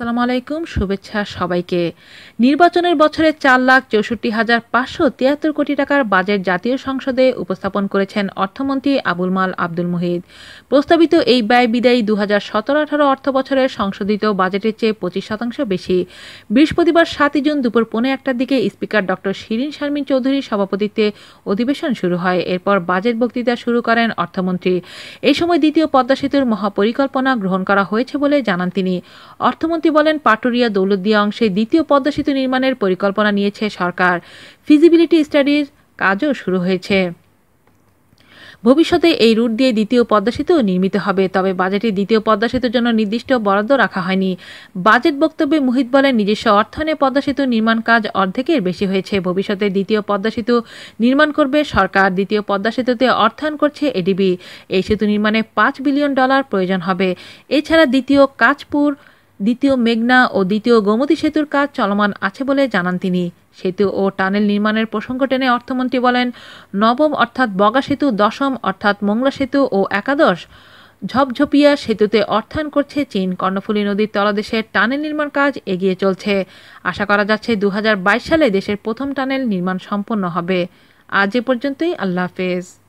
আসসালামু আলাইকুম শুভেচ্ছা সবাইকে নির্বাচনের বছরে চার লাখ চৌষট্টি হাজার পাঁচশো তিয়াত্তর কোটি টাকার বাজেট জাতীয় সংসদে উপস্থাপন করেছেন অর্থমন্ত্রী আবুল মাল আব্দুল মুহিদ প্রস্তাবিত এই ব্যয় বিদায়ী দু হাজার সতেরো আঠারো অর্থ বছরের সংশোধিত বাজেটের চেয়ে পঁচিশ শতাংশ বেশি বৃহস্পতিবার সাতই জুন দুপুর পৌনে একটার দিকে স্পিকার ডক্টর শিরিন শারমিন চৌধুরীর সভাপতিত্বে অধিবেশন শুরু হয় এরপর বাজেট বক্তৃতা শুরু করেন অর্থমন্ত্রী এই সময় দ্বিতীয় পদ্মা সেতুর মহাপরিকল্পনা গ্রহণ করা হয়েছে বলে জানান তিনি অর্থমন্ত্রী মন্ত্রী বলেন পাটুরিয়া দৌলতদিয়া অংশে দ্বিতীয় পদ্মা সেতু নির্মাণের পরিকল্পনা নিয়েছে সরকার ফিজিবিলিটি স্টাডির কাজও শুরু হয়েছে ভবিষ্যতে এই রুট দিয়ে দ্বিতীয় পদ্মা সেতু নির্মিত হবে তবে বাজেটে দ্বিতীয় পদ্মা সেতুর জন্য নির্দিষ্ট বরাদ্দ রাখা হয়নি বাজেট বক্তব্যে মুহিত বলেন নিজস্ব অর্থনে পদ্মা সেতু নির্মাণ কাজ অর্ধেকের বেশি হয়েছে ভবিষ্যতে দ্বিতীয় পদ্মা সেতু নির্মাণ করবে সরকার দ্বিতীয় পদ্মা সেতুতে অর্থায়ন করছে এডিবি এই সেতু নির্মাণে পাঁচ বিলিয়ন ডলার প্রয়োজন হবে এছাড়া দ্বিতীয় কাজপুর দ্বিতীয় মেঘনা ও দ্বিতীয় গোমতী সেতুর কাজ চলমান আছে বলে জানান তিনি সেতু ও টানেল নির্মাণের প্রসঙ্গ টেনে অর্থমন্ত্রী বলেন নবম অর্থাৎ বগা সেতু দশম অর্থাৎ মোংলা সেতু ও একাদশ ঝপঝপিয়া সেতুতে অর্থায়ন করছে চীন কর্ণফুলী নদীর তলাদেশের টানেল নির্মাণ কাজ এগিয়ে চলছে আশা করা যাচ্ছে দু সালে দেশের প্রথম টানেল নির্মাণ সম্পন্ন হবে আজ এ পর্যন্তই আল্লাহ হাফেজ